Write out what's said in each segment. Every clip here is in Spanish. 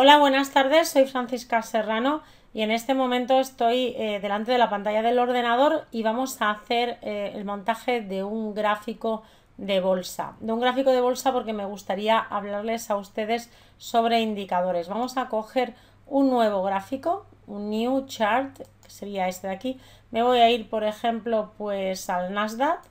Hola, buenas tardes, soy Francisca Serrano y en este momento estoy eh, delante de la pantalla del ordenador y vamos a hacer eh, el montaje de un gráfico de bolsa. De un gráfico de bolsa porque me gustaría hablarles a ustedes sobre indicadores. Vamos a coger un nuevo gráfico, un new chart, que sería este de aquí. Me voy a ir, por ejemplo, pues al Nasdaq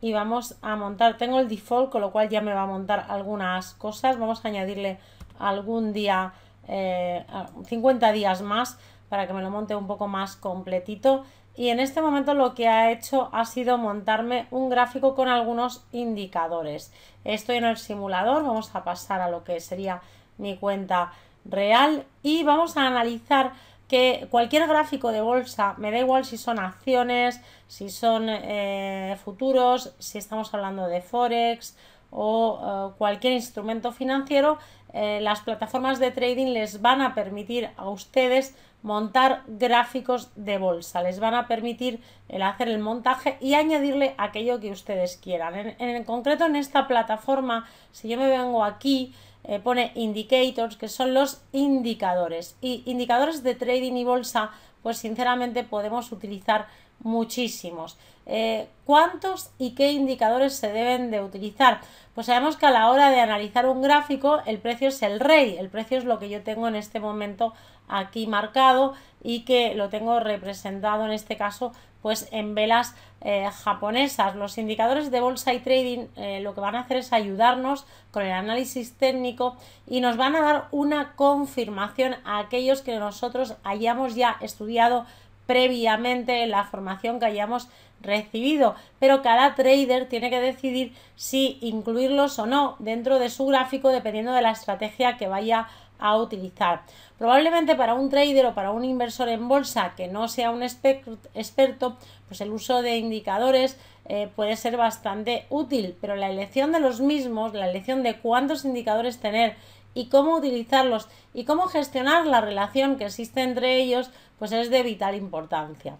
y vamos a montar. Tengo el default, con lo cual ya me va a montar algunas cosas. Vamos a añadirle algún día, 50 eh, días más para que me lo monte un poco más completito. Y en este momento lo que ha hecho ha sido montarme un gráfico con algunos indicadores. Estoy en el simulador, vamos a pasar a lo que sería mi cuenta real y vamos a analizar que cualquier gráfico de bolsa, me da igual si son acciones, si son eh, futuros, si estamos hablando de forex o eh, cualquier instrumento financiero, eh, las plataformas de trading les van a permitir a ustedes montar gráficos de bolsa, les van a permitir el eh, hacer el montaje y añadirle aquello que ustedes quieran. En, concreto en esta plataforma, si yo me vengo aquí, pone indicators, que son los indicadores. Y indicadores de trading y bolsa, pues sinceramente podemos utilizar muchísimos. Eh, ¿Cuántos y qué indicadores se deben de utilizar? Pues sabemos que a la hora de analizar un gráfico el precio es el rey, el precio es lo que yo tengo en este momento aquí marcado y que lo tengo representado en este caso pues en velas eh, japonesas. Los indicadores de bolsa y trading eh, lo que van a hacer es ayudarnos con el análisis técnico y nos van a dar una confirmación a aquellos que nosotros hayamos ya estudiado previamente la formación que hayamos recibido, pero cada trader tiene que decidir si incluirlos o no dentro de su gráfico dependiendo de la estrategia que vaya a utilizar. Probablemente para un trader o para un inversor en bolsa que no sea un experto, pues el uso de indicadores eh, puede ser bastante útil, pero la elección de los mismos, la elección de cuántos indicadores tener y cómo utilizarlos y cómo gestionar la relación que existe entre ellos, pues es de vital importancia.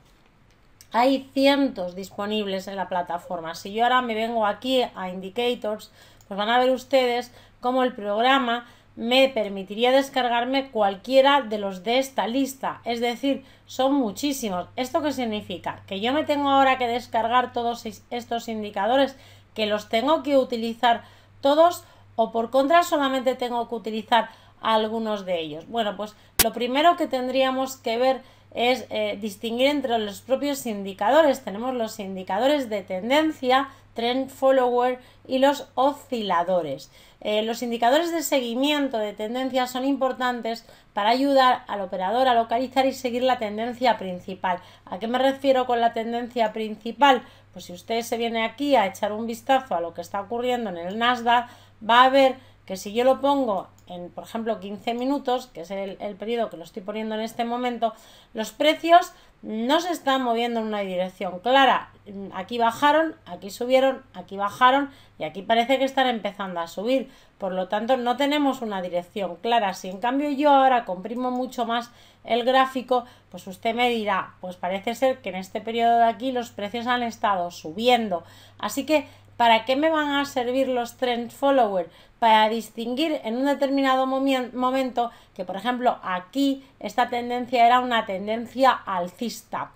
Hay cientos disponibles en la plataforma. Si yo ahora me vengo aquí a Indicators, pues van a ver ustedes cómo el programa me permitiría descargarme cualquiera de los de esta lista. Es decir, son muchísimos. ¿Esto qué significa? Que yo me tengo ahora que descargar todos estos indicadores, que los tengo que utilizar todos o por contra solamente tengo que utilizar algunos de ellos. Bueno, pues lo primero que tendríamos que ver es eh, distinguir entre los propios indicadores. Tenemos los indicadores de tendencia, trend follower y los osciladores. Eh, los indicadores de seguimiento de tendencia son importantes para ayudar al operador a localizar y seguir la tendencia principal. ¿A qué me refiero con la tendencia principal? Pues si usted se viene aquí a echar un vistazo a lo que está ocurriendo en el Nasdaq, va a ver que si yo lo pongo en, por ejemplo, 15 minutos, que es el, periodo que lo estoy poniendo en este momento, los precios no se están moviendo en una dirección clara. Aquí bajaron, aquí subieron, aquí bajaron y aquí parece que están empezando a subir. Por lo tanto, no tenemos una dirección clara. Si en cambio yo ahora comprimo mucho más el gráfico, pues usted me dirá, pues parece ser que en este periodo de aquí los precios han estado subiendo. Así que ¿Para qué me van a servir los trend followers? Para distinguir en un determinado momento que, por ejemplo, aquí esta tendencia era una tendencia alcista.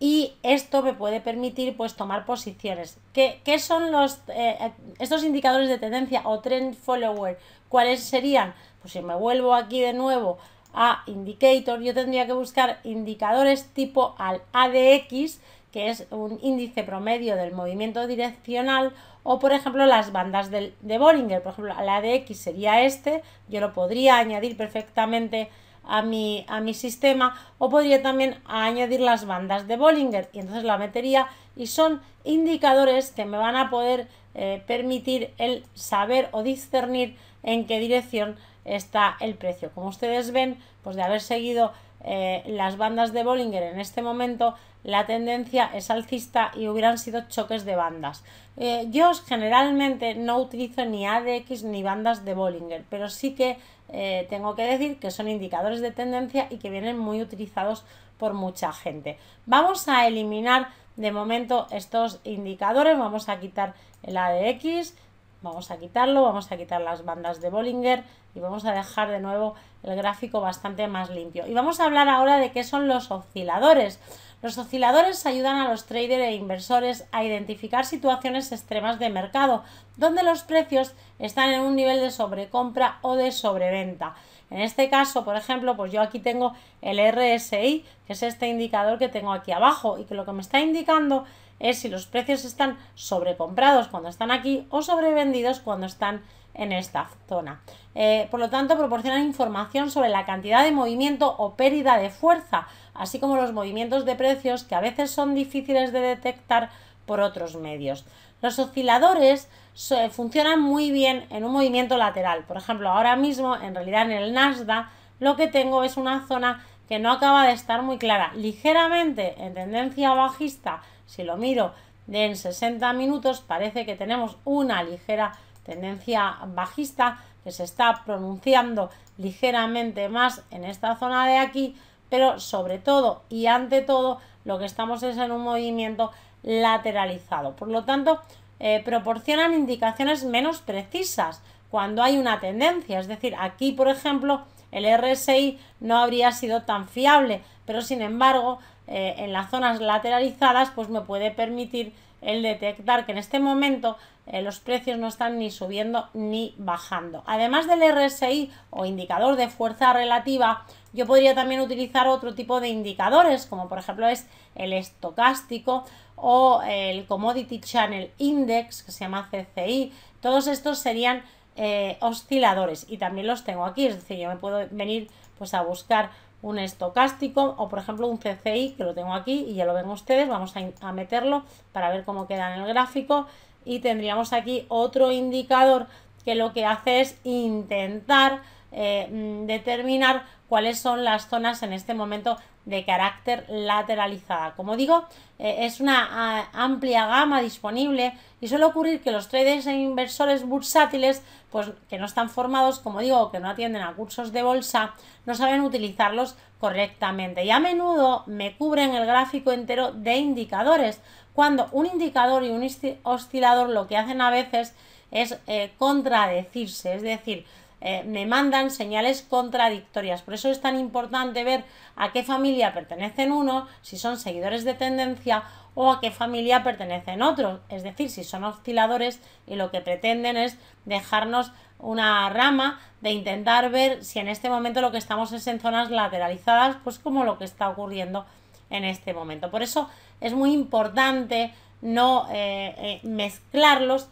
Y esto me puede permitir pues tomar posiciones. ¿Qué, qué son los, eh, eh, estos indicadores de tendencia o trend follower? ¿Cuáles serían? Pues si me vuelvo aquí de nuevo a indicator, yo tendría que buscar indicadores tipo al ADX que es un índice promedio del movimiento direccional, o por ejemplo las bandas de, Bollinger, por ejemplo la de X sería este, yo lo podría añadir perfectamente a mi, a mi sistema, o podría también añadir las bandas de Bollinger y entonces la metería y son indicadores que me van a poder eh, permitir el saber o discernir en qué dirección está el precio. Como ustedes ven, pues de haber seguido eh, las bandas de Bollinger en este momento la tendencia es alcista y hubieran sido choques de bandas. Eh, yo generalmente no utilizo ni ADX ni bandas de Bollinger, pero sí que eh, tengo que decir que son indicadores de tendencia y que vienen muy utilizados por mucha gente. Vamos a eliminar de momento estos indicadores, vamos a quitar el ADX, Vamos a quitarlo, vamos a quitar las bandas de Bollinger y vamos a dejar de nuevo el gráfico bastante más limpio. Y vamos a hablar ahora de qué son los osciladores. Los osciladores ayudan a los traders e inversores a identificar situaciones extremas de mercado, donde los precios están en un nivel de sobrecompra o de sobreventa. En este caso, por ejemplo, pues yo aquí tengo el RSI, que es este indicador que tengo aquí abajo y que lo que me está indicando es si los precios están sobrecomprados cuando están aquí o sobrevendidos cuando están en esta zona. Eh, por lo tanto, proporcionan información sobre la cantidad de movimiento o pérdida de fuerza, así como los movimientos de precios que a veces son difíciles de detectar por otros medios. Los osciladores eh, funcionan muy bien en un movimiento lateral. Por ejemplo, ahora mismo, en realidad en el Nasdaq, lo que tengo es una zona que no acaba de estar muy clara, ligeramente en tendencia bajista si lo miro en 60 minutos, parece que tenemos una ligera tendencia bajista que se está pronunciando ligeramente más en esta zona de aquí, pero sobre todo y ante todo lo que estamos es en un movimiento lateralizado. Por lo tanto, eh, proporcionan indicaciones menos precisas cuando hay una tendencia. Es decir, aquí, por ejemplo, el RSI no habría sido tan fiable, pero sin embargo, eh, en las zonas lateralizadas, pues me puede permitir el detectar que en este momento eh, los precios no están ni subiendo ni bajando. Además del RSI o indicador de fuerza relativa, yo podría también utilizar otro tipo de indicadores, como por ejemplo es el estocástico o el Commodity Channel Index, que se llama CCI. Todos estos serían eh, osciladores y también los tengo aquí, es decir, yo me puedo venir pues a buscar un estocástico o por ejemplo un CCI que lo tengo aquí y ya lo ven ustedes, vamos a, meterlo para ver cómo queda en el gráfico y tendríamos aquí otro indicador que lo que hace es intentar eh, mm, determinar cuáles son las zonas en este momento de carácter lateralizada. Como digo, eh, es una amplia gama disponible y suele ocurrir que los traders e inversores bursátiles, pues que no están formados, como digo, que no atienden a cursos de bolsa, no saben utilizarlos correctamente. Y a menudo me cubren el gráfico entero de indicadores, cuando un indicador y un oscilador lo que hacen a veces es eh, contradecirse, es decir, eh, me mandan señales contradictorias. Por eso es tan importante ver a qué familia pertenecen unos, si son seguidores de tendencia o a qué familia pertenecen otros, es decir, si son osciladores y lo que pretenden es dejarnos una rama de intentar ver si en este momento lo que estamos es en zonas lateralizadas, pues como lo que está ocurriendo en este momento. Por eso es muy importante no eh, eh, mezclarlos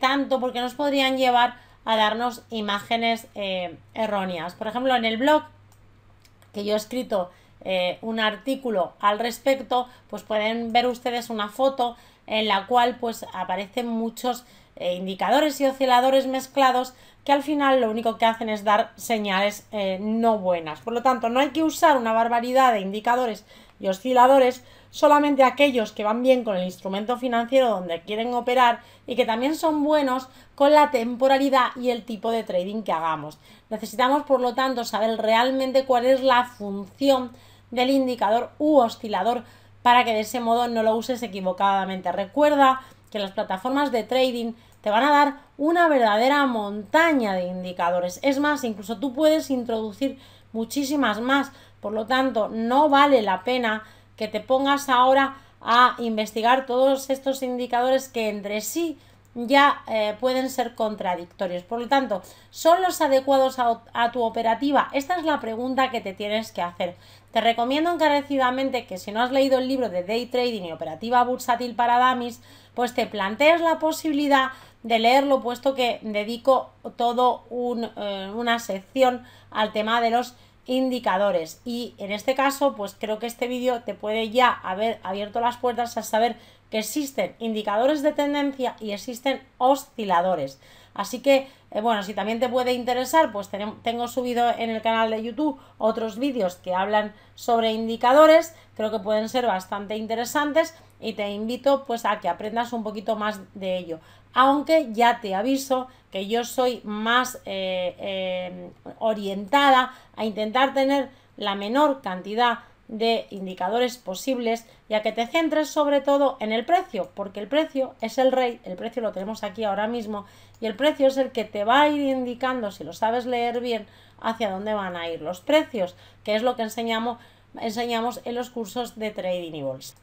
tanto porque nos podrían llevar a darnos imágenes eh, erróneas. Por ejemplo, en el blog que yo he escrito eh, un artículo al respecto, pues pueden ver ustedes una foto en la cual pues aparecen muchos eh, indicadores y osciladores mezclados que al final lo único que hacen es dar señales no buenas. Por lo tanto, no hay que usar una barbaridad de indicadores y osciladores solamente aquellos que van bien con el instrumento financiero donde quieren operar y que también son buenos con la temporalidad y el tipo de trading que hagamos. Necesitamos, por lo tanto, saber realmente cuál es la función del indicador u oscilador para que de ese modo no lo uses equivocadamente. Recuerda que las plataformas de trading te van a dar una verdadera montaña de indicadores. Es más, incluso tú puedes introducir muchísimas más por lo tanto, no vale la pena que te pongas ahora a investigar todos estos indicadores que entre sí ya eh, pueden ser contradictorios. Por lo tanto, ¿son los adecuados a, tu operativa? Esta es la pregunta que te tienes que hacer. Te recomiendo encarecidamente que si no has leído el libro de Day Trading y Operativa Bursátil para damis pues te plantees la posibilidad de leerlo, puesto que dedico todo eh, una sección al tema de los indicadores. Y en este caso, pues creo que este vídeo te puede ya haber abierto las puertas a saber que existen indicadores de tendencia y existen osciladores. Así que, eh, bueno, si también te puede interesar, pues tengo subido en el canal de YouTube otros vídeos que hablan sobre indicadores, creo que pueden ser bastante interesantes y te invito pues a que aprendas un poquito más de ello aunque ya te aviso que yo soy más eh, eh, orientada a intentar tener la menor cantidad de indicadores posibles, ya que te centres sobre todo en el precio, porque el precio es el rey, el precio lo tenemos aquí ahora mismo, y el precio es el que te va a ir indicando, si lo sabes leer bien, hacia dónde van a ir los precios, que es lo que enseñamos, enseñamos en los cursos de Trading y Bolsa.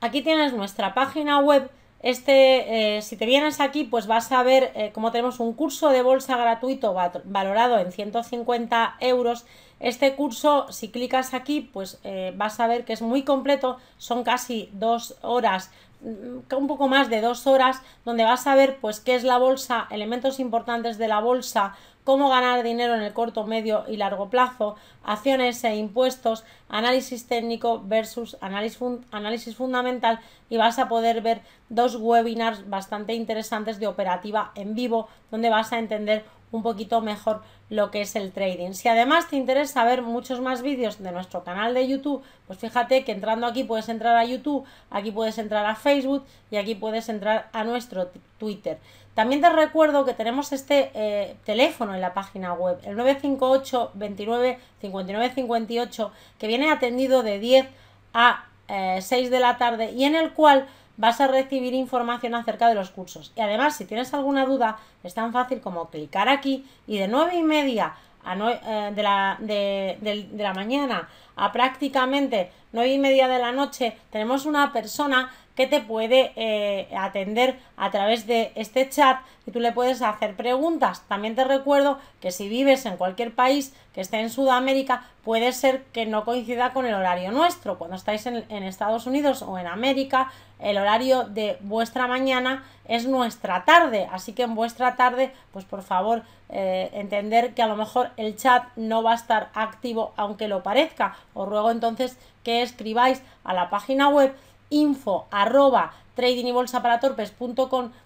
Aquí tienes nuestra página web este, eh, si te vienes aquí, pues vas a ver eh, cómo tenemos un curso de bolsa gratuito valorado en 150 euros. Este curso, si clicas aquí, pues eh, vas a ver que es muy completo, son casi dos horas Mm, un poco más de dos horas donde vas a ver pues qué es la bolsa, elementos importantes de la bolsa, cómo ganar dinero en el corto, medio y largo plazo, acciones e impuestos, análisis técnico versus análisis, análisis fundamental y vas a poder ver dos webinars bastante interesantes de operativa en vivo donde vas a entender un poquito mejor lo que es el trading. Si además te interesa ver muchos más vídeos de nuestro canal de YouTube, pues fíjate que entrando aquí puedes entrar a YouTube, aquí puedes entrar a Facebook y aquí puedes entrar a nuestro Twitter. También te recuerdo que tenemos este eh, teléfono en la página web, el 958 29 59 58, que viene atendido de 10 a 6 eh, de la tarde y en el cual vas a recibir información acerca de los cursos. Y además, si tienes alguna duda, es tan fácil como clicar aquí y de nueve y media a eh, de, la, de la mañana a prácticamente no y media de la noche, tenemos una persona que te puede eh, atender a través de este chat y tú le puedes hacer preguntas. También te recuerdo que si vives en cualquier país que esté en Sudamérica, puede ser que no coincida con el horario nuestro. Cuando estáis en, Estados Unidos o en América, el horario de vuestra mañana es nuestra tarde. Así que en vuestra tarde, pues por favor, eh, entender que a lo mejor el chat no va a estar activo aunque lo parezca. Os ruego entonces que escribáis a la página web info arroba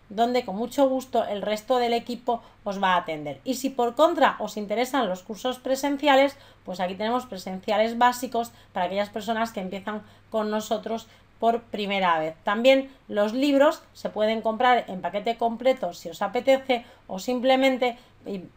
donde con mucho gusto el resto del equipo os va a atender. Y si por contra os interesan los cursos presenciales, pues aquí tenemos presenciales básicos para aquellas personas que empiezan con nosotros por primera vez. También los libros se pueden comprar en paquete completo si os apetece o simplemente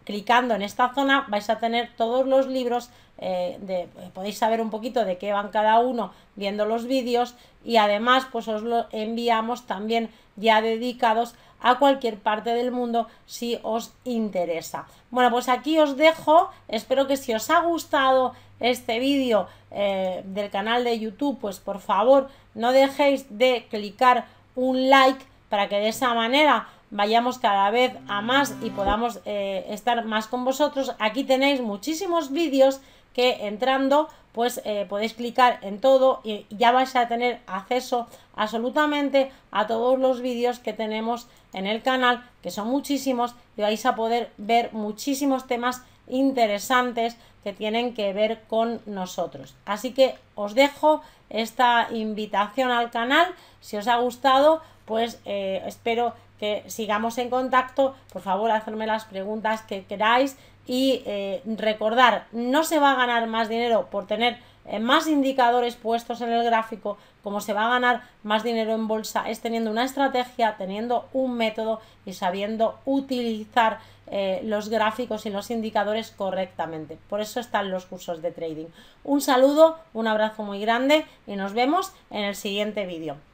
clicando en esta zona vais a tener todos los libros, eh, de, eh, podéis saber un poquito de qué van cada uno viendo los vídeos y además pues os lo enviamos también ya dedicados a cualquier parte del mundo si os interesa. Bueno, pues aquí os dejo, espero que si os ha gustado este vídeo eh, del canal de YouTube, pues por favor no dejéis de clicar un like para que de esa manera vayamos cada vez a más y podamos eh, estar más con vosotros. Aquí tenéis muchísimos vídeos que entrando pues eh, podéis clicar en todo y ya vais a tener acceso absolutamente a todos los vídeos que tenemos en el canal, que son muchísimos y vais a poder ver muchísimos temas interesantes que tienen que ver con nosotros. Así que os dejo esta invitación al canal. Si os ha gustado, pues eh, espero que sigamos en contacto. Por favor, hacerme las preguntas que queráis y eh, recordar, no se va a ganar más dinero por tener eh, más indicadores puestos en el gráfico, como se va a ganar más dinero en bolsa, es teniendo una estrategia, teniendo un método y sabiendo utilizar eh, los gráficos y los indicadores correctamente. Por eso están los cursos de trading. Un saludo, un abrazo muy grande y nos vemos en el siguiente vídeo.